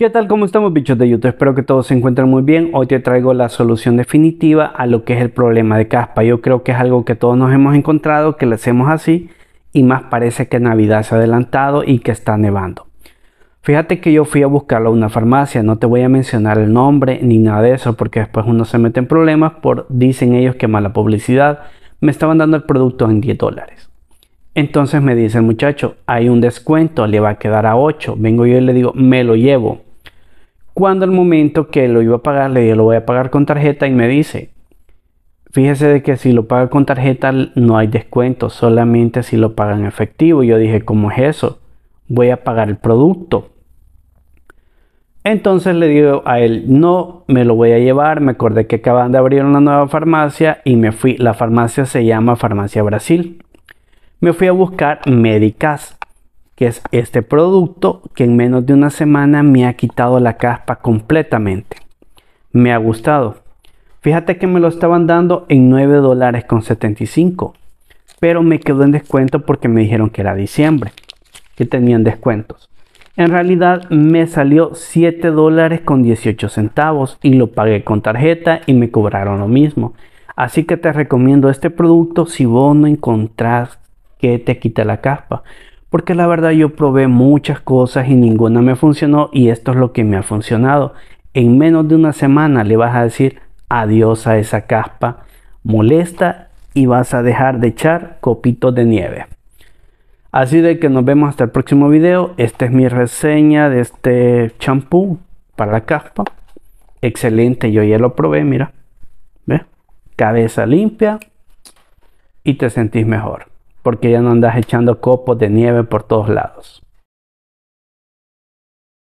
¿Qué tal? ¿Cómo estamos bichos de YouTube? Espero que todos se encuentren muy bien. Hoy te traigo la solución definitiva a lo que es el problema de caspa. Yo creo que es algo que todos nos hemos encontrado, que le hacemos así y más parece que Navidad se ha adelantado y que está nevando. Fíjate que yo fui a buscarlo a una farmacia, no te voy a mencionar el nombre ni nada de eso porque después uno se mete en problemas por, dicen ellos que mala publicidad, me estaban dando el producto en 10 dólares. Entonces me dice el muchacho, hay un descuento, le va a quedar a 8. Vengo yo y le digo, me lo llevo cuando el momento que lo iba a pagar, le dije, lo voy a pagar con tarjeta y me dice, fíjese de que si lo paga con tarjeta no hay descuento, solamente si lo paga en efectivo. Yo dije, ¿cómo es eso? Voy a pagar el producto. Entonces le digo a él, no, me lo voy a llevar. Me acordé que acaban de abrir una nueva farmacia y me fui. La farmacia se llama Farmacia Brasil. Me fui a buscar Medicas que es este producto que en menos de una semana me ha quitado la caspa completamente. Me ha gustado. Fíjate que me lo estaban dando en 9 dólares con 75, pero me quedó en descuento porque me dijeron que era diciembre, que tenían descuentos. En realidad me salió 7 dólares con 18 centavos y lo pagué con tarjeta y me cobraron lo mismo. Así que te recomiendo este producto si vos no encontrás que te quita la caspa porque la verdad yo probé muchas cosas y ninguna me funcionó y esto es lo que me ha funcionado. En menos de una semana le vas a decir adiós a esa caspa molesta y vas a dejar de echar copitos de nieve. Así de que nos vemos hasta el próximo video. Esta es mi reseña de este champú para la caspa. Excelente, yo ya lo probé, mira. ¿Ves? Cabeza limpia y te sentís mejor porque ya no andas echando copos de nieve por todos lados.